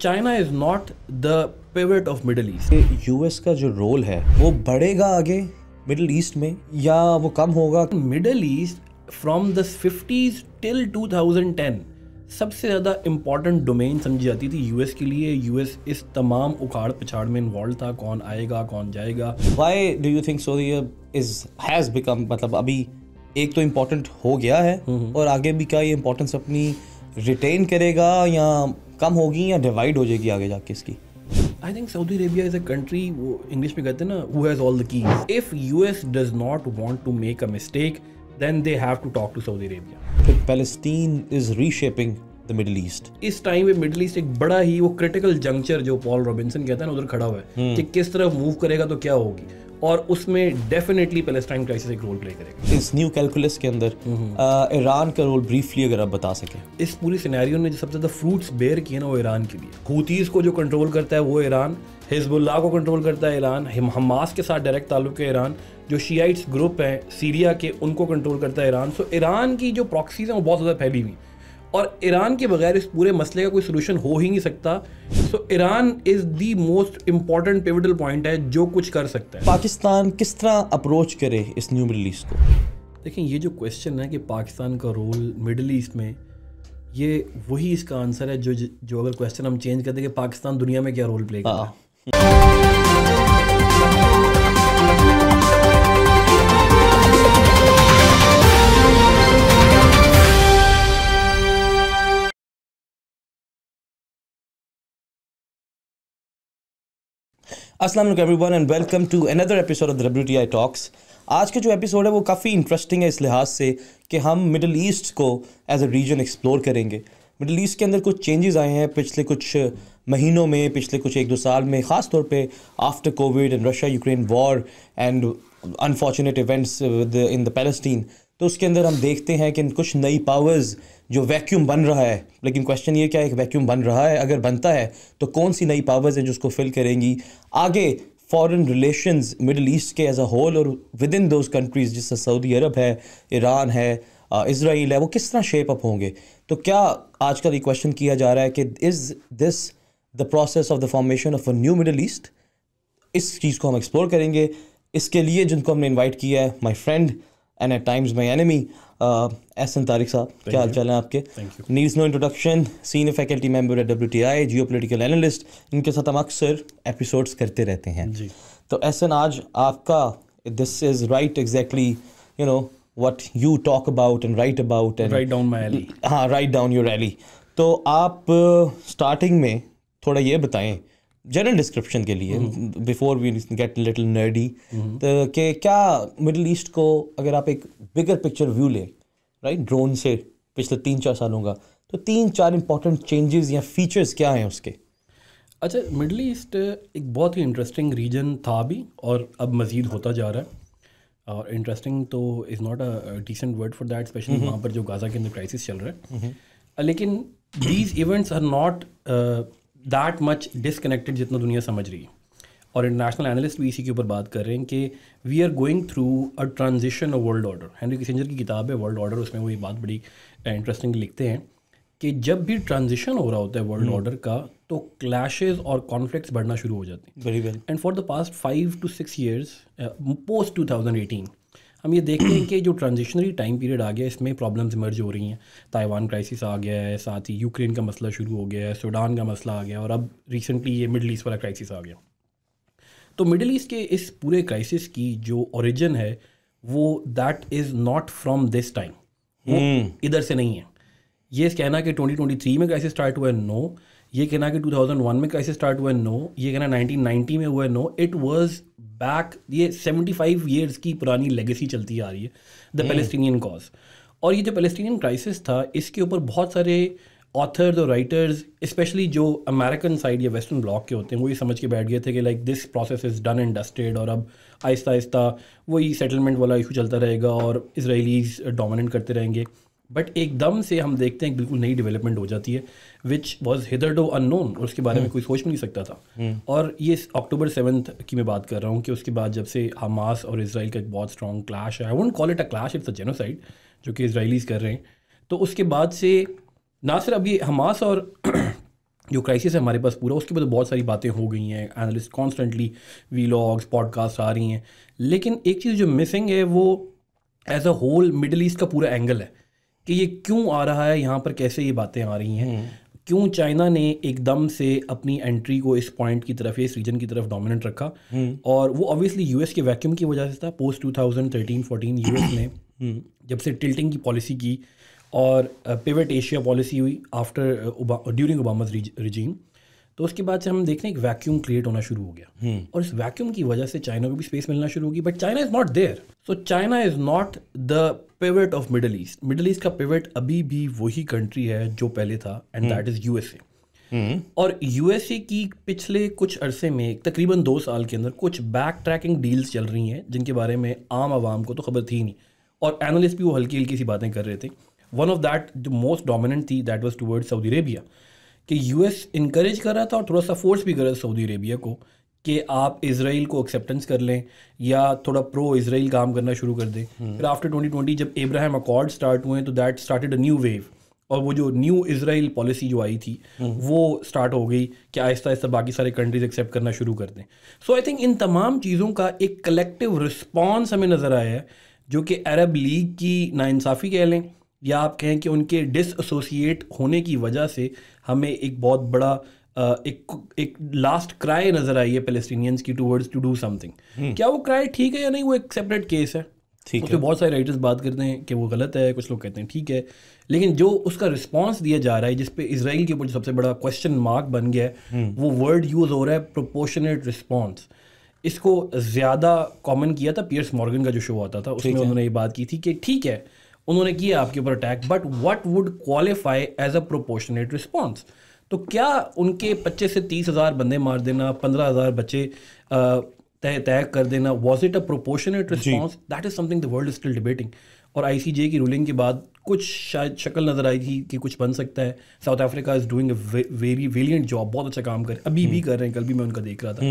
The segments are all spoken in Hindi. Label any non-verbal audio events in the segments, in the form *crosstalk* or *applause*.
China is not the favourite of Middle East US का जो रोल है वो बढ़ेगा आगे मिडल ईस्ट में या वो कम होगा Middle east from the fifties till 2010 सबसे ज़्यादा इम्पॉर्टेंट डोमेन समझी जाती थी यूएस के लिए यूएस इस तमाम उखाड़ पिछाड़ में इन्वॉल्व था कौन आएगा कौन जाएगा why do you think Saudi is has become मतलब अभी एक तो इम्पोर्टेंट हो गया है और आगे भी क्या ये इम्पोर्टेंस अपनी रिटेन करेगा या कम होगी या डिवाइड हो जाएगी आगे जाके इसकी I think Saudi Arabia is a country वो इंग्लिश में कहते हैं ना who has all the keys if U S does not want to make a mistake then they have to talk to Saudi Arabia फिर Palestine is reshaping the Middle East इस टाइम पे मिडल ईस्ट एक बड़ा ही वो क्रिटिकल जंक्चर जो पॉल रॉबिन्सन कहता है ना उधर खड़ा हुआ है हम्म। कि किस तरफ मूव करेगा तो क्या होगी और उसमें डेफिनेटली पैलेस्टाइन क्राइसिस एक रोल प्ले करेगा इस न्यू कैलकुलस के अंदर ईरान का रोल ब्रीफली अगर आप बता सकें इस पूरी सिनेरियो ने जो सबसे ज़्यादा फ्रूट्स बेयर किए ना वो ईरान के लिए हूतीस को जो कंट्रोल करता है वो ईरान हिजबुल्ला को कंट्रोल करता है ईरान हमास के साथ डायरेक्ट ताल्लुक है ईरान जो शियाइट्स ग्रुप हैं सीरिया के उनको कंट्रोल करता है ईरान सो ईरान की जो प्रॉक्सीज हैं वो बहुत ज़्यादा फैली हुई और ईरान के बगैर इस पूरे मसले का कोई सलूशन हो ही नहीं सकता so Iran is the most important pivotal point है जो कुछ कर सकता है पाकिस्तान किस तरह अप्रोच करे इस न्यू मिडल ईस्ट को देखिए ये जो क्वेश्चन है कि पाकिस्तान का रोल मिडल ईस्ट में ये वही इसका आंसर है जो जो अगर क्वेश्चन हम चेंज कर दें कि पाकिस्तान दुनिया में क्या रोल प्ले कर हाँ। असलम everyone and welcome to another episode of W T I talks आज का जो एपिसोड है वो काफ़ी इंटरेस्टिंग है इस लिहाज से कि हम मिडल ईस्ट को एज अ रीजन एक्सप्लोर करेंगे मिडल ईस्ट के अंदर कुछ चेंजेस आए हैं पिछले कुछ महीनों में पिछले कुछ एक दो साल में ख़ास तौर पे after Covid and Russia Ukraine war and unfortunate events in the Palestine तो उसके अंदर हम देखते हैं कि कुछ नई पावर्स जो वैक्यूम बन रहा है लेकिन क्वेश्चन ये क्या है वैक्यूम बन रहा है अगर बनता है तो कौन सी नई पावर्स हैं जो उसको फिल करेंगी आगे फॉरेन रिलेशंस मिडल ईस्ट के एज अ होल और विद इन दोज कंट्रीज़ जिससे सऊदी अरब है ईरान है इसराइल uh, है वो किस तरह शेप अप होंगे तो क्या आजकल ये क्वेश्चन किया जा रहा है कि is this the process of the formation of a new middle East इस चीज़ को हम एक्सप्लोर करेंगे इसके लिए जिनको हमने इन्वाइट किया है my friend and at times my enemy Ehsan Tariq साहब क्या हाल चाल हैं आपके needs no introduction senior faculty member at W T I geopolitical analyst इनके साथ हम अक्सर एपिसोड्स करते रहते हैं जी तो एहसन आज आपका this is right exactly you know what you talk about and write about and right down हाँ राइट डाउन योर रैली तो आप स्टार्टिंग में थोड़ा ये बताएं जनरल डिस्क्रिप्शन के लिए before we get little nerdy के क्या मिडल ईस्ट को अगर आप एक बिगर पिक्चर व्यू लें राइट ड्रोन से पिछले तीन चार सालों का तो तीन चार इंपॉर्टेंट चेंजेस या फीचर्स क्या हैं उसके अच्छा मिडल ईस्ट एक बहुत ही इंटरेस्टिंग रीजन था भी और अब मज़ीद होता जा रहा है और इंटरेस्टिंग तो is not a decent word for that especially वहाँ पर जो गाज़ा के अंदर क्राइसिस चल रहा है mm-hmm. लेकिन these events are not that much disconnected जितना दुनिया समझ रही है और इंटरनेशनल एनालिस्ट भी इसी के ऊपर बात कर रहे हैं कि we are going through a transition of world order Henry Kissinger की किताब है वर्ल्ड ऑर्डर उसमें वो ये बात बड़ी इंटरेस्टिंग लिखते हैं कि जब भी ट्रांजिशन हो रहा होता है वर्ल्ड हम्म। ऑर्डर का तो क्लैशेज और कॉन्फ्लिक्ट बढ़ना शुरू हो जाते हैं very well and for the past five to six years post two thousand eighteen हम ये देखते हैं कि जो ट्रांजिशनरी टाइम पीरियड आ गया इसमें प्रॉब्लम्स इमर्ज हो रही हैं ताइवान क्राइसिस आ गया है साथ ही यूक्रेन का मसला शुरू हो गया है सूडान का मसला आ गया और अब रिसेंटली ये मिडल ईस्ट वाला क्राइसिस आ गया तो मिडल ईस्ट के इस पूरे क्राइसिस की जो ओरिजिन है वो that is not from this time इधर से नहीं है ये कहना कि 2023 में क्राइसिस स्टार्ट हुआ है नो no, ये कहना कि 2001 में कैसे स्टार्ट हुआ है नो ये कहना 1990 में हुआ है नो इट वाज बैक ये 75 इयर्स की पुरानी लेगेसी चलती आ रही है द पेलेस्टीनियन कॉज और ये जो पेलेस्टीनियन क्राइसिस था इसके ऊपर बहुत सारे ऑथर्स और राइटर्स स्पेशली जो अमेरिकन साइड या वेस्टर्न ब्लॉक के होते हैं वो ये समझ के बैठ गए थे कि like this process is done and dusted और अब आहिस्ता आहिस्ता वही सेटलमेंट वाला इशू चलता रहेगा और इसराइलीज डोमिनेट करते रहेंगे बट एकदम से हम देखते हैं बिल्कुल नई डेवलपमेंट हो जाती है which was hitherto unknown और उसके बारे में हम्म। कोई सोच भी नहीं सकता था हम्म। और ये अक्टूबर सेवन्थ की मैं बात कर रहा हूँ कि उसके बाद जब से हमास और इसराइल का एक बहुत स्ट्रॉन्ग क्लैश है I won't call it a clash it's a genocide जो कि इसराइलीज कर रहे हैं तो उसके बाद से ना सिर्फ ये हमास और *clears throat* जो क्राइसिस है हमारे पास पूरा उसके बाद तो बहुत सारी बातें हो गई हैं एनालिस्ट कॉन्स्टेंटली वीलॉग्स पॉडकास्ट आ रही हैं लेकिन एक चीज़ जो मिसिंग है वो as a whole Middle East का पूरा एंगल है कि ये क्यों आ रहा है यहाँ पर कैसे ये बातें आ रही हैं हम्म। क्यों चाइना ने एकदम से अपनी एंट्री को इस पॉइंट की तरफ इस रीजन की तरफ डोमिनेंट रखा हम्म। और वो ऑब्वियसली यूएस के वैक्यूम की वजह से था पोस्ट 2013 14 यूएस ने जब से टिल्टिंग की पॉलिसी की और पिवट एशिया पॉलिसी हुई आफ्टर ड्यूरिंग ओबामा रिजीम तो उसके बाद से हम देख रहे हैं एक वैक्यूम क्रिएट होना शुरू हो गया हम्म। और इस वैक्यूम की वजह से चाइना को भी स्पेस मिलना शुरू होगी but China is not there so China is not the pivot of Middle East Middle East का पिवट अभी भी वही कंट्री है जो पहले था एंड दैट इज़ यूएसए और यूएसए की पिछले कुछ अरसे में तकरीबन दो साल के अंदर कुछ बैक ट्रैकिंग डील्स चल रही हैं जिनके बारे में आम आवाम को तो खबर थी नहीं और एनालिस्ट भी वो हल्की हल्की सी बातें कर रहे थे one of that the most dominant थी that was towards Saudi Arabia कि यूएस इनक्रेज कर रहा था और थोड़ा सा फोर्स भी कर रहा था सऊदी अरेबिया को कि आप इसराइल को एक्सेप्टेंस कर लें या थोड़ा प्रो इसराइल काम करना शुरू कर दें हम्म। फिर आफ्टर 2020 जब इब्राहिम अकॉर्ड स्टार्ट हुए तो that started a new wave और वो जो न्यू इसराइल पॉलिसी जो आई थी हम्म। वो स्टार्ट हो गई कि आहिस्ता आहिस्ता बाकी सारे कंट्रीज एक्सेप्ट करना शुरू कर दें सो आई थिंक इन तमाम चीज़ों का एक कलेक्टिव रिस्पॉन्स हमें नज़र आया है जो कि अरब लीग की नाानसाफ़ी कह लें या आप कहें कि उनके डिसोसिएट होने की वजह से हमें एक बहुत बड़ा एक एक लास्ट क्राई नज़र आई है पेलेस्टीनियंस की वर्ड्स टू डू समथिंग क्या वो क्राई ठीक है या नहीं वो एक सेपरेट केस है ठीक है बहुत सारे राइटर्स बात करते हैं कि वो गलत है कुछ लोग कहते हैं ठीक है लेकिन जो उसका रिस्पांस दिया जा रहा है जिसपे इसराइल के ऊपर जो सबसे बड़ा क्वेश्चन मार्क बन गया है हम्म। वो वर्ड यूज़ हो रहा है प्रोपोर्शनेट रिस्पॉन्स इसको ज़्यादा कॉमन किया था पियर्स मॉर्गन का जो शो आता था उसमें उन्होंने ये बात की थी कि ठीक है उन्होंने किया आपके ऊपर attack but what would qualify as a proportionate response तो क्या उनके पच्चीस से तीस हज़ार बंदे मार देना पंद्रह हज़ार बच्चे तय तय कर देना was it a proportionate response that is something the world is still debating और आईसीजे की रूलिंग के बाद कुछ शायद शक्ल नज़र आई थी कि कुछ बन सकता है South Africa is doing very valiant job बहुत अच्छा काम कर अभी भी हम्म। कर रहे हैं कल भी मैं उनका देख रहा था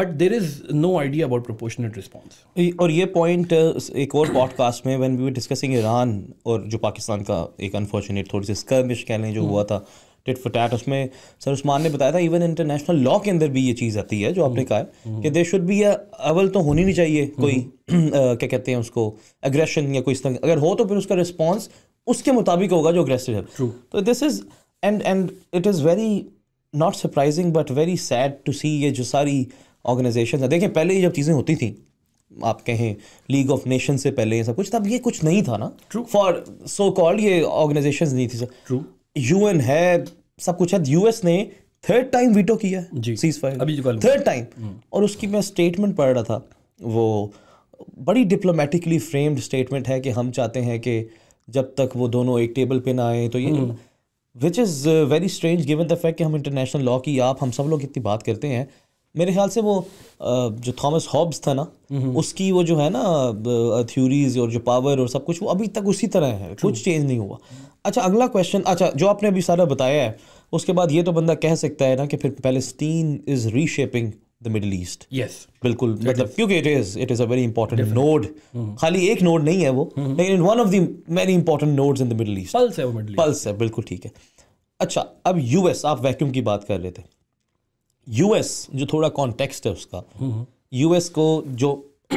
but there is no idea about proportional response और ये पॉइंट uh, एक और पॉडकास्ट में वैन वी डिस्कसिंग ईरान और जो पाकिस्तान का एक अनफॉर्चुनेट थोड़ी सी स्कर्मिश कह लें जो हम्म। हुआ था टिट फॉर टैट उसमें सर उस्मान ने बताया था इवन इंटरनेशनल लॉ के अंदर भी ये चीज़ आती है जो आपने हम्म। कहा है कि दे शुड भी या अवल तो होनी नहीं चाहिए कोई *clears throat* क्या कहते हैं उसको एग्रेशन या कोई इस तरह अगर हो तो फिर उसका रिस्पॉन्स उसके मुताबिक होगा जो अग्रेसिव है तो this is and and it is very not surprising but very sad to see ये जो सारी ऑर्गेनाइजेशन है देखिए पहले ये जब चीज़ें होती थी आप कहें लीग ऑफ नेशन से पहले ये सब कुछ तब ये कुछ नहीं था ना फॉर सो कॉल्ड ये ऑर्गेनाइजेशन नहीं थी सर यू एन है सब कुछ है यूएस ने थर्ड टाइम वीटो किया सीज फायर थर्ड टाइम और उसकी मैं स्टेटमेंट पढ़ रहा था वो बड़ी डिप्लोमेटिकली फ्रेम्ड स्टेटमेंट है कि हम चाहते हैं कि जब तक वो दोनों एक टेबल पे ना आए तो ये which is very strange given the fact कि हम इंटरनेशनल लॉ की आप हम सब लोग इतनी बात करते हैं मेरे ख्याल से वो uh, जो थॉमस हॉब्स था ना हम्म। उसकी वो जो है ना थ्योरीज uh, और जो पावर और सब कुछ वो अभी तक उसी तरह है कुछ चेंज नहीं हुआ अच्छा अगला क्वेश्चन अच्छा जो आपने अभी सारा बताया है उसके बाद ये तो बंदा कह सकता है ना कि फिर Palestine is reshaping the Middle East yes बिल्कुल मतलब क्योंकि it is it is a very important node खाली एक नोड नहीं है वो hmm. लेकिन one of the very important nodes in the Middle East pulse है वो मिडल पल्स है बिल्कुल ठीक है अच्छा अब यूएस आप वैक्यूम की बात कर रहे थे यूएस जो थोड़ा कॉन्टेक्स्ट है उसका यूएस hmm. को जो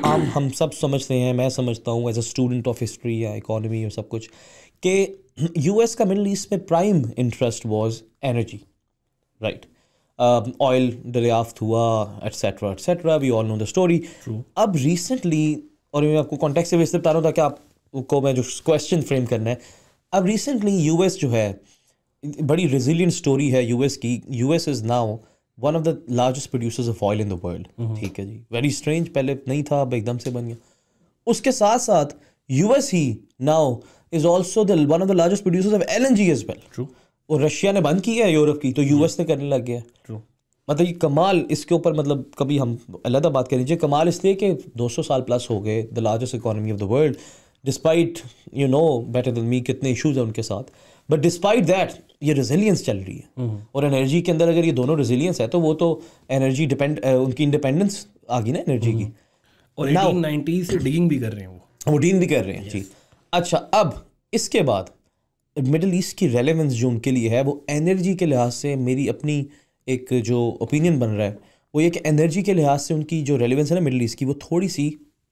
आम हम सब समझते हैं मैं समझता हूँ as a student of history या इकोनॉमी और सब कुछ कि यूएस का मिडल ईस्ट में prime interest was energy right oil दरियाफ्त हुआ etcetera etcetera we all know the story अब रिसेंटली और मैं आपको कॉन्टेक्ट से भी बता रहा हूँ ताकि आपको मैं जो क्वेश्चन फ्रेम करना है अब रिसेंटली एस जो है बड़ी रेजिलियंट स्टोरी है एस की US is now one of the largest producers of oil in the world ठीक है जी वेरी स्ट्रेंज पहले नहीं था अब एकदम से बन गया उसके साथ साथ एस ही now is also the one of the largest producers of L N G as well और रशिया ने बंद की है यूरोप की तो यूएस ने करने लग गया मतलब ये कमाल इसके ऊपर मतलब कभी हम अलग बात कर लीजिए कमाल इसलिए कि 200 साल प्लस हो गए the largest economy of the world despite you know better than me कितने इशूज़ हैं उनके साथ बट डिस्पाइट दैट ये रेजिलियंस चल रही है हम्म। और एनर्जी के अंदर अगर ये दोनों रेजिलियंस है तो वो तो एनर्जी डिपेंड उनकी इंडिपेंडेंस आ गई ना एनर्जी की हम्म। और नाइनटीज से डिगिंग भी कर रहे हैं वो वो डीन भी कर रहे हैं जी अच्छा अब इसके बाद मिडल ईस्ट की रेलेवेंस जो उनके लिए है वो एनर्जी के लिहाज से मेरी अपनी एक जो ओपिनियन बन रहा है वो ये कि एनर्जी के लिहाज से उनकी जो रेलेवेंस है ना मिडल ईस्ट की वो थोड़ी सी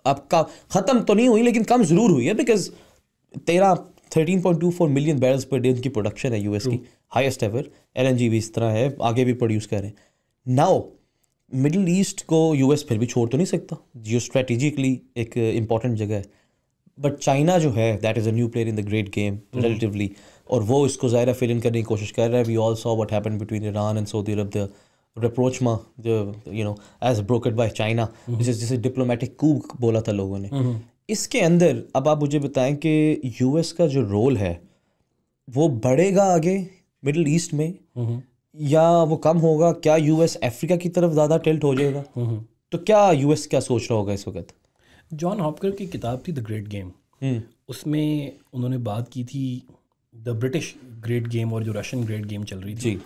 अब का ख़त्म तो नहीं हुई लेकिन कम ज़रूर हुई है बिकॉज तेरह thirteen point two four million barrels पर डे उनकी प्रोडक्शन है यू एस की highest ever L N G भी इस तरह है आगे भी प्रोड्यूस कर रहे हैं मिडल ईस्ट को यू एस फिर भी छोड़ तो नहीं सकता जियो स्ट्रेटिजिकली एक इम्पॉर्टेंट जगह है बट चाइना जो है that is a new player in the great game relatively और वो इसको ज़ायरा फिल इन करने की कोशिश कर रहा है we all saw what happen between Iran and Saudi Arab the rapprochement you know as brokered by China hmm. जिसे जिसे diplomatic बोला था लोगों ने hmm. इसके अंदर अब आप मुझे बताएं कि यू एस का जो रोल है वो बढ़ेगा आगे मिडल ईस्ट में hmm. या वो कम होगा क्या यू एस अफ्रीका की तरफ ज़्यादा टिल्ट हो जाएगा तो क्या यू एस क्या सोच रहा होगा इस वक्त जॉन हॉपकर की किताब थी द ग्रेट गेम हम्म। उसमें उन्होंने बात की थी द ब्रिटिश ग्रेट गेम और जो रशियन ग्रेट गेम चल रही थी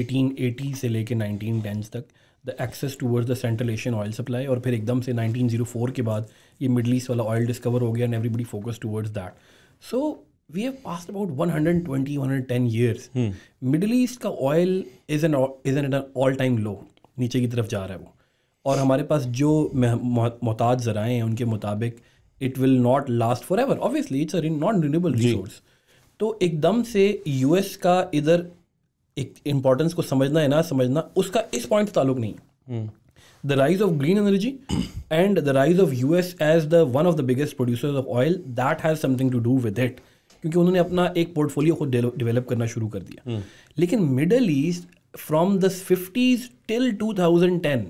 एटीन एटी से लेके नाइनटीन टेंस तक the access towards the central Asian oil supply और फिर एकदम से नाइनटीन जीरो फोर के बाद ये मिडल ईस्ट वाला ऑयल डिस्कवर हो गया and everybody focus towards that so we have passed about one hundred hundred ten years Middle East का oil is an is an at all time low नीचे की तरफ जा रहा है वो और हमारे पास जो मोहताज ज़राए हैं उनके मुताबिक it will not last for ever obviously it's not non renewable resource तो एकदम से यूएस का इधर एक इम्पोर्टेंस को समझना है ना समझना उसका इस पॉइंट से ताल्लुक नहीं the rise of green energy and the rise of U S as the one of the biggest producers of oil that has something to do with it क्योंकि उन्होंने अपना एक पोर्टफोलियो खुद डेवलप करना शुरू कर दिया हम्म। लेकिन middle east from the fifties till two thousand ten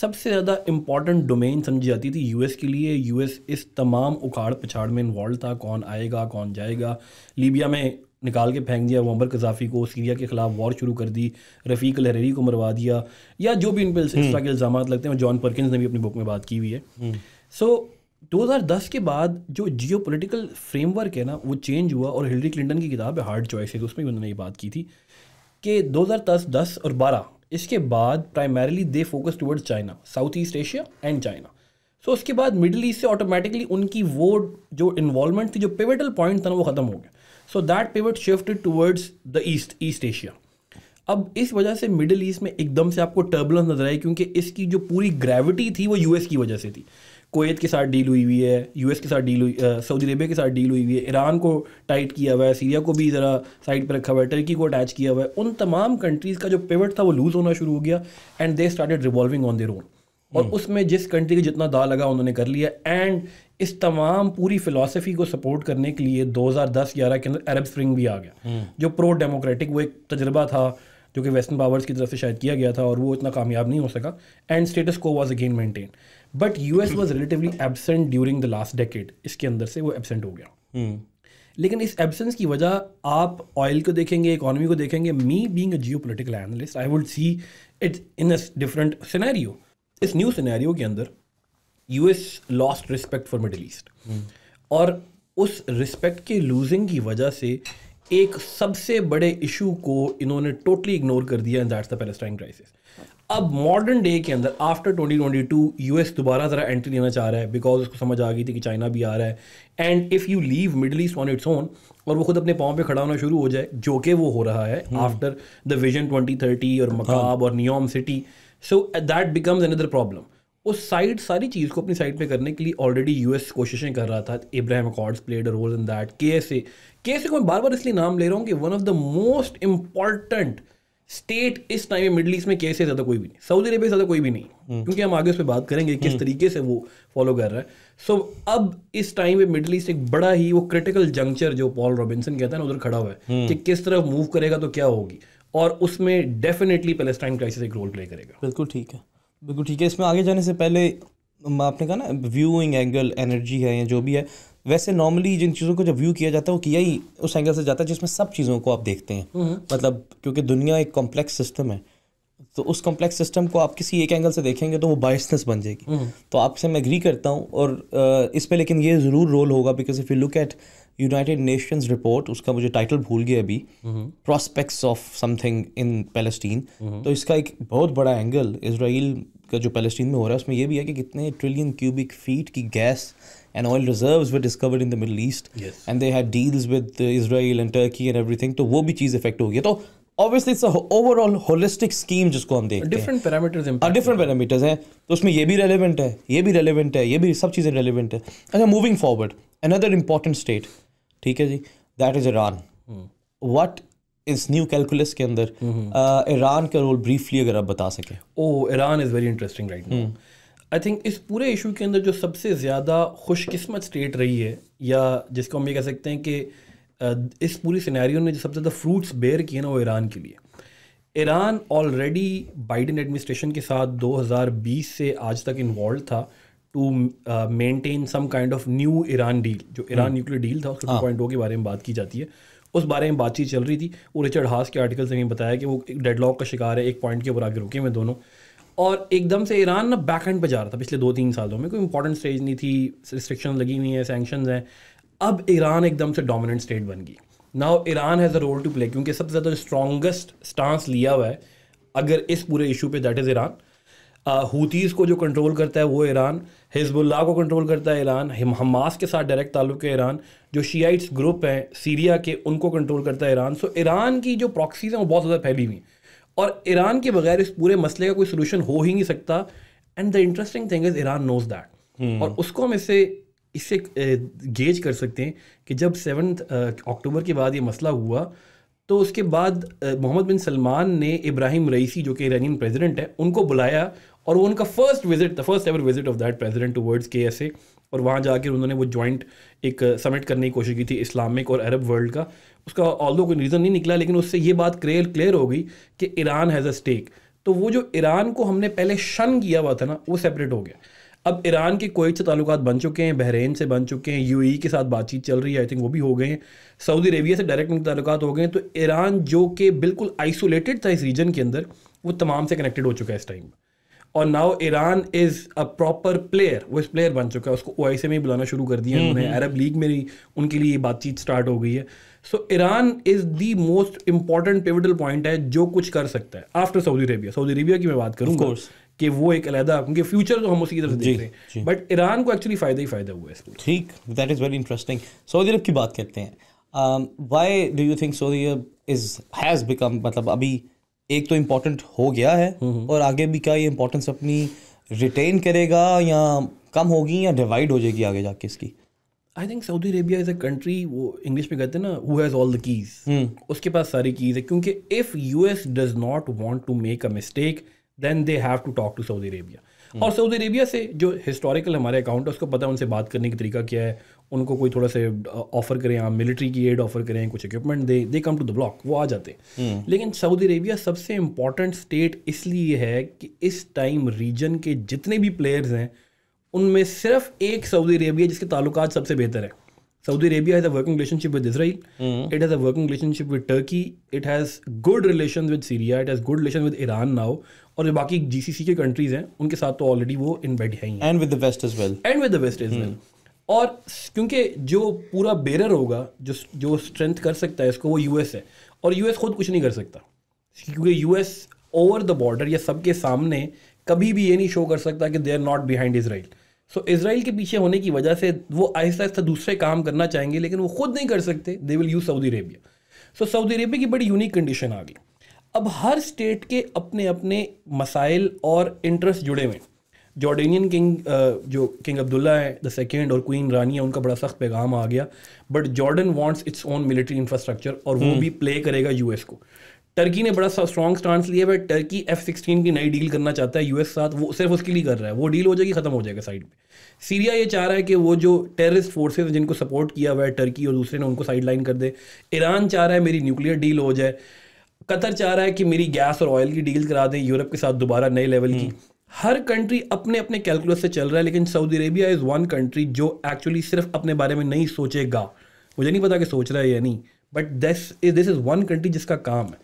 सबसे ज़्यादा इंपॉर्टेंट डोमेन समझी जाती थी यूएस के लिए यूएस इस तमाम उखाड़ पछाड़ में इन्वॉल्व था कौन आएगा कौन जाएगा लीबिया में निकाल के फेंक दिया मोहम्मद कजाफी को सीरिया के ख़िलाफ़ वॉर शुरू कर दी रफ़ीक लहरेरी को मरवा दिया या जो भी इन पर हम्म। इस तरह के इल्ज़ाम लगते हैं जॉन परकिंस ने भी अपनी बुक में बात की हुई है सो हम्म। so, 2010 के बाद जो जियो पोलिटिकल फ्रेमवर्क है ना वो चेंज हुआ और हिलरी क्लिंटन की किताब है हार्ड है उसमें उन्होंने ये बात की थी कि 2010 10 और 12 इसके बाद primarily they focus towards China south east Asia and China so उसके बाद मिडिल ईस्ट से ऑटोमेटिकली उनकी वो जो इन्वॉल्वमेंट थी जो पिवटल पॉइंट था ना वो ख़त्म हो गया so that pivot shift towards the east east Asia अब इस वजह से मिडिल ईस्ट में एकदम से आपको टर्बुलेंस नजर आई क्योंकि इसकी जो पूरी ग्रेविटी थी वो यूएस की वजह से थी कोवैत के साथ डील हुई हुई है यूएस के साथ डील हुई सऊदी अरेबिया के साथ डील हुई हुई है ईरान को टाइट किया हुआ है सीरिया को भी ज़रा साइड पर रखा हुआ है टर्की को अटैच किया हुआ है उन तमाम कंट्रीज़ का जो पेवट था वो लूज़ होना शुरू हो गया and they started revolving on their own और हम्म। उसमें जिस कंट्री का जितना दा लगा उन्होंने कर लिया एंड इस तमाम पूरी फिलासफी को सपोर्ट करने के लिए 2010-11 के अंदर अरब स्प्रिंग भी आ गया हम्म। जो प्रो डेमोक्रेटिक वो एक तजर्बा था जो कि वेस्टर्न पावर्स की तरफ से शायद किया गया था और वो इतना कामयाब नहीं हो सका and status quo was again maintain but U S was relatively absent during the last decade इसके अंदर से वो एबसेंट हो गया hmm. लेकिन इस एबसेंस की वजह आप ऑयल को देखेंगे इकोनॉमी को देखेंगे me being geopolitical analyst I would see it's in a different scenario इस न्यू सिनेरियो के अंदर US lost respect for middle east और उस रिस्पेक्ट के लूजिंग की वजह से एक सबसे बड़े इशू को इन्होंने टोटली इग्नोर कर दिया दैट्स द पैलेस्टाइन क्राइसिस अब मॉडर्न डे के अंदर आफ्टर 2022 यूएस दोबारा ज़रा एंट्री लेना चाह रहा है बिकॉज उसको समझ आ गई थी कि चाइना भी आ रहा है and if you leave middle east on its own और वो खुद अपने पाँव पे खड़ा होना शुरू हो जाए जो कि वो हो रहा है आफ्टर द विजन 2030 और मकाब हाँ। और NEOM city so that becomes another problem उस साइड सारी चीज़ को अपनी साइड पे करने के लिए ऑलरेडी एस कोशिशें कर रहा था Ibrahim accords played role in that K S A K S ए को मैं बार बार इसलिए नाम ले रहा हूँ कि one of the most important state इस टाइम में मिडल ईस्ट में कैसे ज़्यादा कोई भी नहीं सऊदी अरेबिया ज़्यादा कोई भी नहीं हम्म। क्योंकि हम आगे उस पर बात करेंगे किस हम्म। तरीके से वो फॉलो कर रहा है सो अब इस टाइम में मिडल ईस्ट एक बड़ा ही वो क्रिटिकल जंक्चर जो पॉल रॉबिन्सन कहता है ना उधर खड़ा हुआ है हम्म। कि किस तरफ मूव करेगा तो क्या होगी और उसमें डेफिनेटली पैलेस्टाइन क्राइसिस एक रोल प्ले करेगा बिल्कुल ठीक है बिल्कुल ठीक है इसमें आगे जाने से पहले आपने कहा ना व्यूइंग एंगल एनर्जी है या जो भी है वैसे नॉर्मली जिन चीज़ों को जब व्यू किया जाता है वो किया ही उस एंगल से जाता है जिसमें सब चीज़ों को आप देखते हैं हम्म। मतलब क्योंकि दुनिया एक कॉम्प्लेक्स सिस्टम है तो उस कॉम्प्लेक्स सिस्टम को आप किसी एक एंगल से देखेंगे तो वो बायसनेस बन जाएगी हम्म। तो आपसे मैं एग्री करता हूँ और इस पर लेकिन ये ज़रूर रोल होगा because if you look at United Nations report उसका मुझे टाइटल भूल गया अभी prospects of something in Palestine तो इसका एक बहुत बड़ा एंगल इसराइल का जो पैलेस्टीन में हो रहा है उसमें यह भी है कि कितने ट्रिलियन क्यूबिक फीट की gas and oil reserves were discovered in the Middle East. And they had deals with uh, Israel and Turkey and everything. So that also affected. Obviously, it's an overall holistic scheme. जिसको हम देखते different parameters impact. different parameters हैं. तो उसमें ये relevant है, ये relevant है, ये भी सब relevant हैं. moving forward, another important state, ठीक that is Iran. Hmm. What is new calculus के अंदर? Hmm. Uh, Iran का role briefly अगर आप बता सकें. Oh, Iran is very interesting right now. Hmm. I think इस पूरे इशू के अंदर जो सबसे ज़्यादा खुशकिस्मत स्टेट रही है या जिसको हम ये कह सकते हैं कि इस पूरी सिनेरियो ने जो सबसे ज़्यादा फ्रूट्स बेयर किए ना वो ईरान के लिए ईरान ऑलरेडी बाइडन एडमिनिस्ट्रेशन के साथ 2020 से आज तक इन्वॉल्व था to maintain some kind of new Iran deal जो ईरान न्यूक्लियर डील था उसके टू हाँ। oh के बारे में बात की जाती है उस बारे में बातचीत चल रही थी वो रिचर्ड हास के आर्टिकल से हमें बताया कि वो एक डेडलॉक का शिकार है एक पॉइंट के ऊपर आगे रुके हुए दोनों और एकदम से ईरान ना बैक पर जा रहा था पिछले दो तीन सालों में कोई इंपॉर्टेंट स्टेज नहीं थी रिस्ट्रिक्शन लगी हुई हैं सेंक्शन हैं अब ईरान एकदम से डोमिनेंट स्टेट बन गई now Iran has a role to play क्योंकि सबसे ज़्यादा स्ट्रॉगेस्ट स्टांस लिया हुआ है अगर इस पूरे इशू पे दैट इज़ ईरान हूतीज़ को जो कंट्रोल करता है वो ईरान हिजबुल्ला को कंट्रोल करता है ईरान हमास के साथ डायरेक्ट ताल्लुक है ईरान जो शियाइट्स ग्रुप हैं सीरिया के उनको कंट्रोल करता है ईरान सो ईरान की जो प्रॉक्सीज़ हैं वो बहुत ज़्यादा फैली हुई हैं और ईरान के बगैर इस पूरे मसले का कोई सोल्यूशन हो ही नहीं सकता and the interesting thing is Iran knows that और उसको हम इससे इससे गेज कर सकते हैं कि जब सेवन अक्टूबर के बाद ये मसला हुआ तो उसके बाद मोहम्मद बिन सलमान ने इब्राहिम रईसी जो कि ईरानियन प्रेसिडेंट है उनको बुलाया और वो उनका first visit the first ever visit of that president words के ऐसे और वहाँ जाकर उन्होंने वो जॉइंट एक समिट uh, करने की कोशिश की थी इस्लामिक और अरब वर्ल्ड का उसका ऑल कोई रीज़न नहीं निकला लेकिन उससे ये बात क्लियर क्लियर हो गई कि ईरान हैज़ अ स्टेक तो वो जो ईरान को हमने पहले शन किया हुआ था ना वो सेपरेट हो गया अब ईरान के कोई से ताल्लुक बन चुके हैं बहरीन से बन चुके हैं यूएई e के साथ बातचीत चल रही है आई थिंक वो भी हो गए हैं सऊदी अरेबिया से डायरेक्ट उनके ताल्लुक हो गए हैं तो ईरान जो कि बिल्कुल आइसोलेटेड था इस रीजन के अंदर वो तमाम से कनेक्टेड हो चुका है इस टाइम और now Iran is a proper player वो इस प्लेयर बन चुका है उसको ओ में ही बुलाना शुरू कर दिया उन्होंने अरब हम्म, लीग हम्म। में ही उनके लिए बातचीत स्टार्ट हो गई है so Iran is the most important pivotal point है जो कुछ कर सकता है after Saudi Arabia Saudi Arabia की मैं बात करूँगा कि वो एक अलहदा क्योंकि फ्यूचर तो हम उसी की तरफ देख रहे हैं बट ईरान को एक्चुअली फ़ायदा ही फ़ायदा हुआ है ठीक that is very interesting Saudi Arab की बात करते हैं why do you think Saudi Arab is has become मतलब अभी एक तो इम्पोर्टेंट हो गया है हम्म, हम्म। और आगे भी क्या ये इम्पोर्टेंस अपनी रिटेन करेगा या कम होगी या डिवाइड हो जाएगी आगे जाके इसकी I think Saudi Arabia is a country वो इंग्लिश में कहते हैं ना who has all the keys उसके पास सारी कीज़ है क्योंकि if U S does not want to make a mistake then they have to talk to Saudi Arabia और सऊदी अरेबिया से जो हिस्टोरिकल हमारे अकाउंट है उसको पता है उनसे बात करने का तरीका क्या है उनको कोई थोड़ा से ऑफर करें आप हाँ, मिलिट्री की एड ऑफर करें कुछ इक्विपमेंट दे दे कम टू द ब्लॉक वो आ जाते हैं हम्म। लेकिन सऊदी अरेबिया सबसे इम्पॉर्टेंट स्टेट इसलिए है कि इस टाइम रीजन के जितने भी प्लेयर्स हैं उनमें सिर्फ एक सऊदी अरेबिया जिसके ताल्लुक सबसे बेहतर है Saudi Arabia has a working relationship with Israel it has a working relationship with Turkey it has good relation with Syria it has good relation with Iran now और जो बाकी सी के कंट्रीज हैं उनके साथ तो ऑलरेडी वो इन है and with the west is well and with the west is well और क्योंकि जो पूरा बेरर होगा जो जो स्ट्रेंथ कर सकता है इसको वो यूएस है और यूएस खुद कुछ नहीं कर सकता क्योंकि यूएस ओवर द बॉर्डर या सबके सामने कभी भी ये नहीं शो कर सकता कि they are not behind Israel so Israel के पीछे होने की वजह से वो आहिस्ता आहिस्ता दूसरे काम करना चाहेंगे लेकिन वो खुद नहीं कर सकते they will use Saudi Arabia so Saudi Arabia की बड़ी यूनिक कंडीशन आ गई अब हर स्टेट के अपने अपने मसाइल और इंटरेस्ट जुड़े हुए हैं जॉर्डेनियन किंग uh, जो किंग अब्दुल्ला है द सेकेंड और क्वीन रानी है उनका बड़ा सख्त पैगाम आ गया but Jordan wants its own military infrastructure और वो हम्म। भी प्ले करेगा यूएस को टर्की ने बड़ा स्ट्रॉन्ग स्टांस लिया है टर्की एफ सिक्सटीन की नई डील करना चाहता है यूएस साथ वो सिर्फ उसके लिए कर रहा है वो डील हो जाएगी ख़त्म हो जाएगा साइड पर सीरिया ये चाह रहा है कि वो जो टेररिस्ट फोर्सेज जिनको सपोर्ट किया हुआ है टर्की और दूसरे ने उनको साइड लाइन कर दे ईरान चाह रहा है मेरी न्यूक्लियर डील हो जाए कतर चाह रहा है कि मेरी गैस और ऑयल की डील करा दें यूरोप के साथ दोबारा नए लेवल की हम्म। हर कंट्री अपने अपने कैलकुलस से चल रहा है लेकिन Saudi Arabia is one country जो एक्चुअली सिर्फ अपने बारे में नहीं सोचेगा मुझे नहीं पता कि सोच रहा है या नहीं but this is this is one country जिसका काम है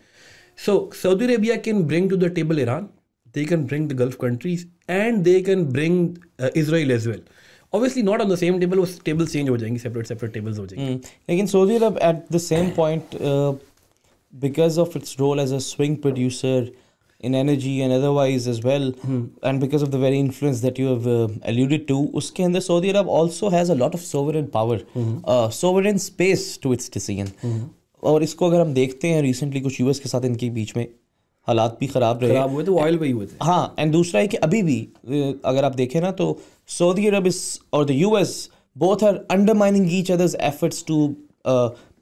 so Saudi Arabia can bring to the table Iran they can bring the gulf countries and they can bring Israel as well obviously not on the same table table change हो जाएंगी सेपरेट सेपरेट टेबल्स हो जाएंगे hmm, लेकिन Saudi Arab at the same point because of its role as a swing producer in energy and otherwise as well hmm. and because of the very influence that you have uh, alluded to uske the saudi arab also has a lot of sovereign power hmm. uh, sovereign space to its decision hmm. और इसको अगर हम देखते हैं रिसेंटली कुछ US, the साथ इनके बीच में हालात भी ख़राब रहे खराब हुए तो ऑयल भी हुए थे हाँ एंड दूसरा है कि अभी भी अगर आप देखें ना तो सऊदी अरब इस और the US both are undermining each others efforts to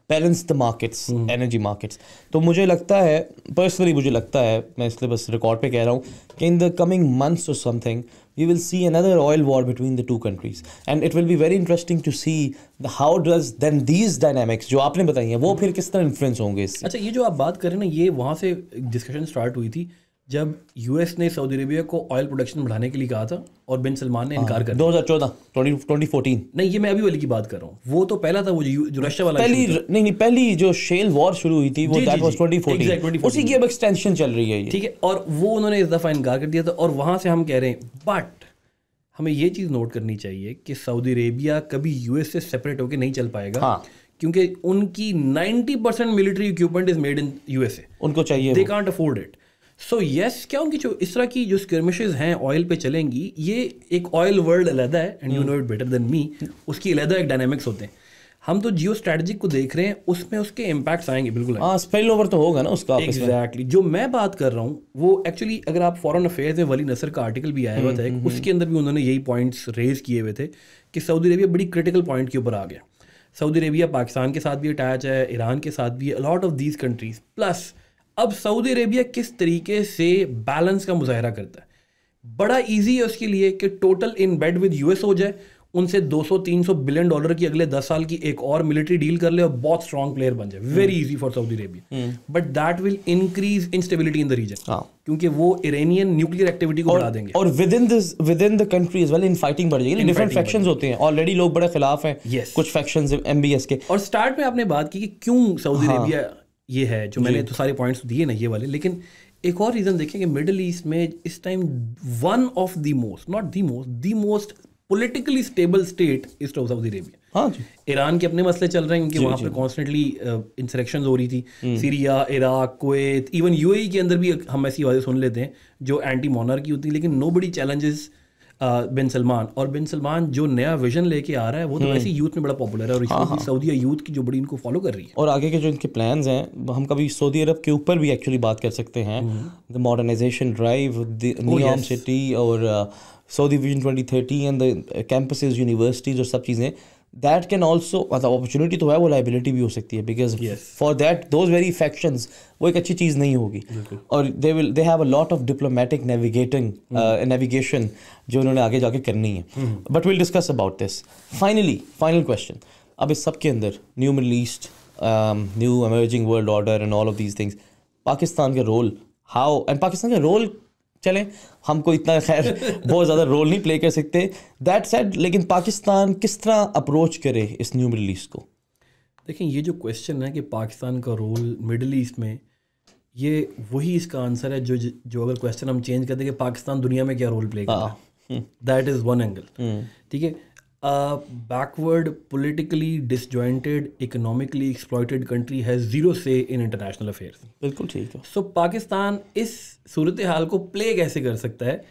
balance the markets energy markets तो मुझे लगता है पर्सनली मुझे लगता है मैं इसलिए बस रिकॉर्ड पे कह रहा हूँ कि इन द कमिंग मंथ्स और something we will see another oil war between the two countries and it will be very interesting to see the how does then these dynamics जो आपने बताई हैं वो hmm. फिर किस तरह इन्फ्लुएंस होंगे इससे अच्छा ये जो आप बात करें ना ये वहाँ से डिस्कशन स्टार्ट हुई थी जब यूएस ने सऊदी अरेबिया को ऑयल प्रोडक्शन बढ़ाने के लिए कहा था और बिन सलमान ने हाँ। इनकार कर दो हज़ार चौदह ट्वेंटी फोर्टीन नहीं ये मैं अभी वाली की बात कर रहा हूँ वो तो पहला था वो जो, जो रशिया वाला पहली नहीं नहीं नहीं पहली जो शेल वॉर शुरू हुई थी वो दैट वाज 2014 उसी की अब एक्सटेंशन चल रही है ठीक है और वो उन्होंने इस दफ़ा इनकार कर दिया था और वहाँ से हम कह रहे हैं बट हमें ये चीज़ नोट करनी चाहिए कि सऊदी अरेबिया कभी यूएस से सेपरेट होकर नहीं चल पाएगा हाँ। क्योंकि उनकी 90 percent military equipment is made in USA उनको चाहिए they can't afford it so yes क्या होंगी जो इस तरह की जो स्कर्मिशेज हैं ऑयल पे चलेंगी ये एक ऑयल वर्ल्ड अलहदा है and you know it better than me उसकी अलहदा एक डायनेमिक्स होते हैं हम तो जियो स्ट्रेटजिक को देख रहे हैं उसमें उसके इम्पैक्ट्स आएंगे बिल्कुल हाँ स्पेल ओवर तो होगा ना उसका एग्जैक्टली exactly. जो मैं बात कर रहा हूँ वो एक्चुअली अगर आप फॉरन अफेयर्स में वली नसर का आर्टिकल भी आया हुआ था hmm, hmm, उसके hmm. अंदर भी उन्होंने यही पॉइंट्स रेज किए हुए थे कि सऊदी अरेबिया बड़ी क्रिटिकल पॉइंट के ऊपर आ गया सऊदी अरेबिया पाकिस्तान के साथ भी अटैच है ईरान के साथ भी a lot of these countries plus अब सऊदी अरेबिया किस तरीके से बैलेंस का मुजाहरा करता है बड़ा इजी है उसके लिए कि total in bed with US हो जाए उनसे 200-300 बिलियन डॉलर की अगले 10 साल की एक और मिलिट्री डील कर ले और बहुत स्ट्रॉन्ग प्लेयर बन जाए very easy for Saudi Arabia but that will increase instability in the region क्योंकि वो इरेनियन न्यूक्लियर एक्टिविटी को बढ़ा देंगे और within this within the country is well infighting बढ़ जाएगी डिफरेंट फैक्शन होते हैं ऑलरेडी लोग बड़े खिलाफ हैं yes. कुछ फैक्शन एमबीएस के और स्टार्ट में आपने बात की कि क्यों सऊदी हाँ। अरेबिया ये है जो मैंने तो सारे पॉइंट्स दिए ना ये वाले लेकिन एक और रीज़न देखें कि मिडल ईस्ट में इस time one of the most not the most the most politically stable state is Saudi Arabia Iran के अपने मसले चल रहे हैं क्योंकि वहाँ पर कॉन्स्टेंटली इंसरेक्शन हो रही थी सीरिया इराक कोत इवन यूएई के अंदर भी हम ऐसी आवाज़ें सुन लेते हैं जो एंटी मॉनर की होती है लेकिन नो बड़ी चैलेंजेस बिन सलमान और बिन सलमान जो नया विजन लेके आ रहा है वो तो वैसे यूथ हम्म। में बड़ा पॉपुलर है और सऊदी यूथ हाँ, हाँ। की जो बड़ी इनको फॉलो कर रही है और आगे के जो इनके प्लान हैं हम कभी सऊदी अरब के ऊपर भी एक्चुअली बात कर सकते हैं the modernisation drive New York city और Saudi vision twenty thirty and the campuses universities और सब चीज़ें दैट कैन ऑल्सो मतलब अपॉर्चुनिटी तो है वो लाइबिलिटी भी हो सकती है because for that those very faction वो एक अच्छी चीज़ नहीं होगी और they will they have a lot of diplomatic navigating navigation जो उन्होंने आगे जाके करनी है but will discuss about this finally final question अब इस सब के अंदर new middle east new emerging world order and all of these things Pakistan का रोल हाउ एंड पाकिस्तान का रोल चले हमको इतना खैर बहुत ज़्यादा रोल नहीं प्ले कर सकते दैट सेट लेकिन पाकिस्तान किस तरह अप्रोच करे इस न्यू मिडल ईस्ट को देखें ये जो क्वेश्चन है कि पाकिस्तान का रोल मिडल ईस्ट में ये वही इसका आंसर है जो जो अगर क्वेश्चन हम चेंज कर दें कि पाकिस्तान दुनिया में क्या रोल प्ले करता है दैट इज़ वन एंगल ठीक है backward politically disjointed economically exploited country है जीरो से इन इंटरनेशनल अफेयर्स बिल्कुल ठीक है सो पाकिस्तान इस सूरत हाल को प्ले कैसे कर सकता है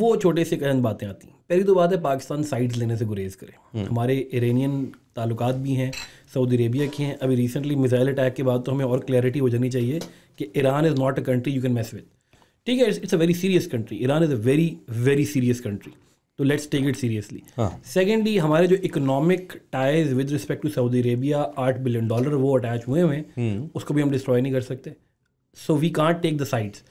वो छोटे से कहन बातें आती हैं पहली तो बात है पाकिस्तान साइड्स लेने से गुरेज करे हम्म। हमारे इरेनियन ताल्लुक भी हैं सऊदी अरेबिया के हैं अभी रिसेंटली मिसाइल अटैक के बाद तो हमें और क्लैरिटी हो जानी चाहिए कि Iran is not a country you can mess with ठीक है it's a very serious country Iran is a very very serious country तो let's take it seriously secondly हमारे जो economic ties with respect to Saudi Arabia आठ बिलियन डॉलर वो अटैच हुए हुए हैं हम्म. उसको भी हम डिस्ट्रॉय नहीं कर सकते so we can't take the sides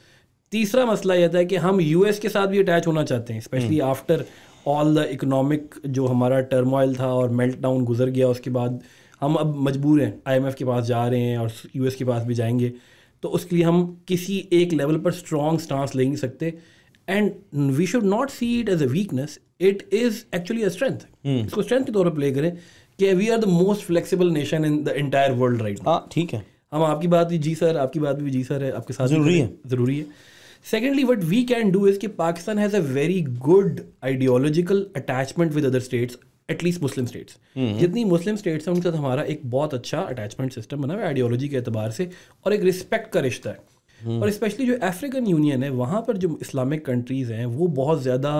तीसरा मसला यह था कि हम यूएस के साथ भी अटैच होना चाहते हैं specially after all the economic जो हमारा टर्मोइल था और मेल्ट डाउन गुजर गया उसके बाद हम अब मजबूर हैं आई के पास जा रहे हैं और यू के पास भी जाएंगे तो उसके लिए हम किसी एक लेवल पर स्ट्रॉन्ग स्टांस ले नहीं सकते and we should not see it as a weakness it is actually a strength इसको स्ट्रेंथ के तौर पर प्ले करें कि we are the most flexible nation in the entire world right हाँ ठीक है हम आपकी बात भी जी सर आपकी बात भी जी सर है आपके साथ ज़रूरी है ज़रूरी है secondly what we can do is कि Pakistan has a very good ideological attachment with other states at least Muslim states जितनी मुस्लिम स्टेट्स हैं उनके साथ हमारा एक बहुत अच्छा अटैचमेंट सिस्टम बना हुआ है आइडियोलॉजी के अतबार से और एक रिस्पेक्ट का रिश्ता है और स्पेशली हम्म। जो अफ्रीकन यूनियन है वहाँ पर जो इस्लामिक कंट्रीज़ हैं वो बहुत ज़्यादा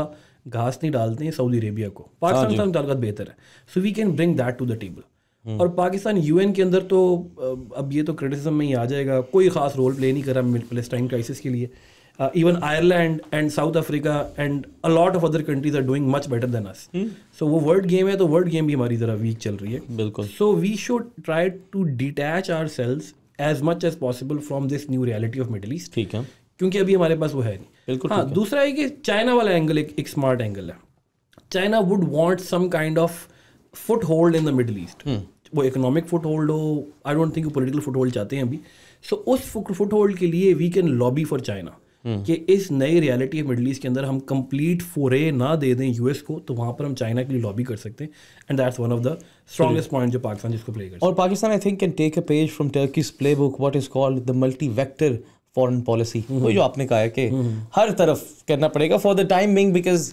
घास नहीं डालते हैं सऊदी अरेबिया को हाँ पाकिस्तान से बेहतर है so we can bring that to the table और पाकिस्तान यूएन के अंदर तो अब ये तो क्रिटिसिज्म में ही आ जाएगा कोई ख़ास रोल प्ले नहीं करा पलेस्टाइन क्राइसिस के लिए even Ireland and South Africa and a lot of other countries are doing much better than us so वो वर्ल्ड गेम है तो वर्ल्ड गेम भी हमारी ज़रा वीक चल रही है बिल्कुल so we should try to detach ourselves as much as possible from this new reality of Middle East ठीक है क्योंकि अभी हमारे पास वो है नहीं बिल्कुल हाँ दूसरा है कि चाइना वाला एंगल एक, एक स्मार्ट एंगल है China would want some kind of foothold in the Middle East वो इकोनॉमिक फुट होल्ड हो I don't think political foothold चाहते हैं अभी सो so, उस फुट होल्ड के लिए we can lobby for China hmm. कि इस नई रियलिटी मिडल ईस्ट के अंदर हम कंप्लीट फोरे ना दे दें यूएस को तो वहां पर हम चाइना के लिए लॉबी कर सकते हैं and that's one of the strongest point जो पाकिस्तान जिसको प्ले कर और Pakistan I think can take a page from Turkey's playbook what is called the multi vector foreign policy वही जो आपने कहा है कि हम्म। हर तरफ करना पड़ेगा for the time being because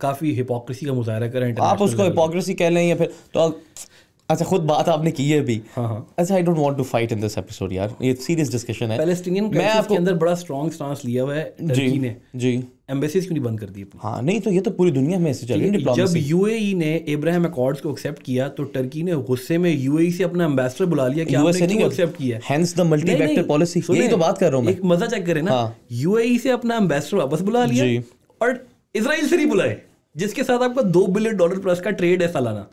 काफ़ी हिपोक्रेसी का मुजाहरा करें आप उसको हिपोक्रेसी कह लें या फिर तो अच्छा खुद बात आपने की है अभी हाँ, हाँ। अच्छा I don't want to fight in this episode यार ये सीरियस डिस्कशन है पैलेस्टीनियन मैं आपको अंदर बड़ा स्ट्रॉन्ग स्टांस लिया हुआ है जी ने जी एम्बेसीज क्यों नहीं बंद कर दी अपनी हाँ नहीं तो ये तो पूरी दुनिया में ऐसे चल रही है जब यूएई e ने इब्राहिम अकॉर्ड्स को एक्सेप्ट किया तो टर्की ने गुस्से में यूएई e से अपना एम्बेसडर बुला लिया कि यूएसए ने एक्सेप्ट किया hence the multi vector policy यही तो बात कर रहा हूँ एक मजा चेक करें ना यू हाँ। e से अपना एम्बेसडर वापस बुला लिया और इसराइल से नहीं बुलाए जिसके साथ आपका दो बिलियन डॉलर प्लस का ट्रेड है सालाना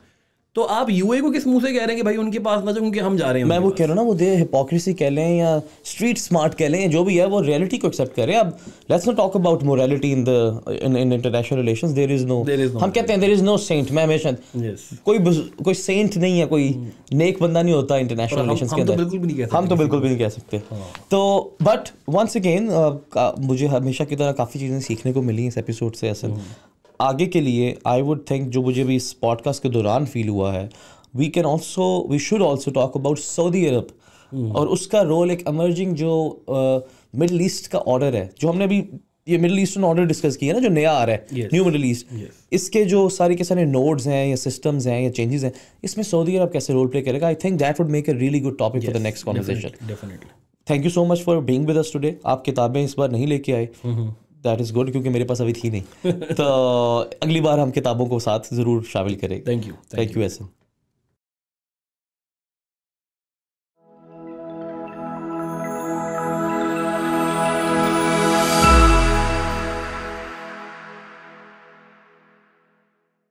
तो आप यूए को किस मुंह से कह रहे हैं कि भाई उनके पास ना क्योंकि हम जा रहे हैं मैं वो कह रहा हूँ ना वो दे हिपोक्रेसी कह लें या स्ट्रीट स्मार्ट कह लें जो भी है वो रियलिटी को एक्सेप्ट करें अब let's not talk about morality in the in international relations there is no हम कहते हैं देयर इज नो सेंट मैं हमेशा yes. कोई कोई सेंट नहीं है कोई hmm. नेक बंदा नहीं होता इंटरनेशनल रिलेशन के अंदर हम तो, तो बिल्कुल भी नहीं कह सकते हाँ। तो बट वंस अगेन मुझे हमेशा की तरह काफ़ी चीज़ें सीखने को मिली इस एपिसोड से असल hmm. आगे के लिए आई वुड थिंक जो मुझे भी इस पॉडकास्ट के दौरान फील हुआ है we can also we should also talk about Saudi Arabia और उसका रोल एक अमर्जिंग जो मिडल uh, ईस्ट का ऑर्डर है जो हमने भी ये मिडल ईस्टर्न ऑर्डर डिस्कस किया ना जो नया आ रहा है न्यू मिडल ईस्ट इसके जो सारे के सारे नोड्स हैं या सिस्टम्स हैं या चेंजेस हैं इसमें सऊदी अरब कैसे रोल प्ले करेगा I think that would make a really good topic for the next conversation definitely thank you so much for being with us today आप किताबें इस बार नहीं लेके आए हम्म, हम्म. दैट इज़ गुड क्योंकि मेरे पास अभी थी नहीं *laughs* तो अगली बार हम किताबों को साथ ज़रूर शामिल करें thank you thank you essence